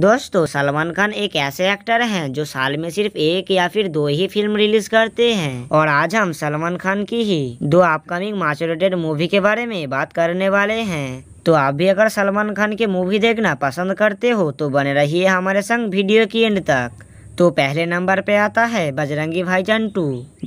दोस्तों सलमान खान एक ऐसे एक्टर हैं जो साल में सिर्फ एक या फिर दो ही फिल्म रिलीज करते हैं और आज हम सलमान खान की ही दो अपकमिंग मार्चोरेटेड मूवी के बारे में बात करने वाले हैं तो आप भी अगर सलमान खान की मूवी देखना पसंद करते हो तो बने रहिए हमारे संग वीडियो की एंड तक तो पहले नंबर पे आता है बजरंगी भाईजान टू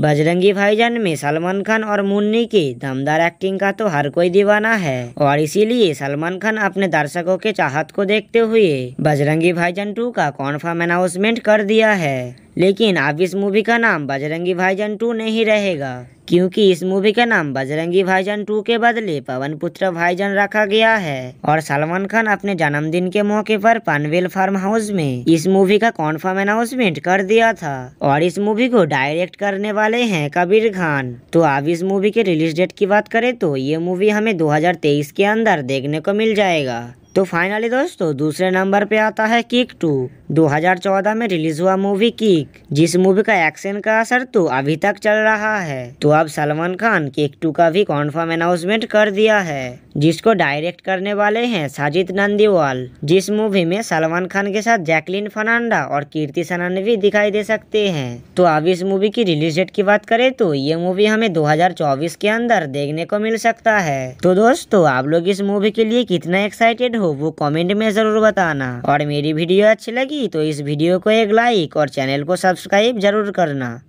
बजरंगी भाईजान में सलमान खान और मुन्नी के दमदार एक्टिंग का तो हर कोई दीवाना है और इसीलिए सलमान खान अपने दर्शकों के चाहत को देखते हुए बजरंगी भाईजान टू का कॉन्फर्म अनाउंसमेंट कर दिया है लेकिन अब इस मूवी का नाम बजरंगी भाईजान टू नहीं रहेगा क्योंकि इस मूवी का नाम बजरंगी भाईजान टू के बदले पवन पुत्र भाईजान रखा गया है और सलमान खान अपने जन्मदिन के मौके पर पनवेल फार्म हाउस में इस मूवी का कॉन्फर्म अनाउंसमेंट कर दिया था और इस मूवी को डायरेक्ट करने वाले हैं कबीर खान तो अब इस मूवी के रिलीज डेट की बात करें तो ये मूवी हमें दो के अंदर देखने को मिल जाएगा तो फाइनली दोस्तों दूसरे नंबर पे आता है किक टू 2014 में रिलीज हुआ मूवी किक जिस मूवी का एक्शन का असर तो अभी तक चल रहा है तो अब सलमान खान किक टू का भी कॉन्फर्म अनाउंसमेंट कर दिया है जिसको डायरेक्ट करने वाले हैं साजिद नंदीवाल जिस मूवी में सलमान खान के साथ जैकलिन फर्नांडा और कीर्ति सनान भी दिखाई दे सकते है तो अब इस मूवी की रिलीज डेट की बात करे तो ये मूवी हमें दो के अंदर देखने को मिल सकता है तो दोस्तों आप लोग इस मूवी के लिए कितना एक्साइटेड हो वो कमेंट में ज़रूर बताना और मेरी वीडियो अच्छी लगी तो इस वीडियो को एक लाइक और चैनल को सब्सक्राइब जरूर करना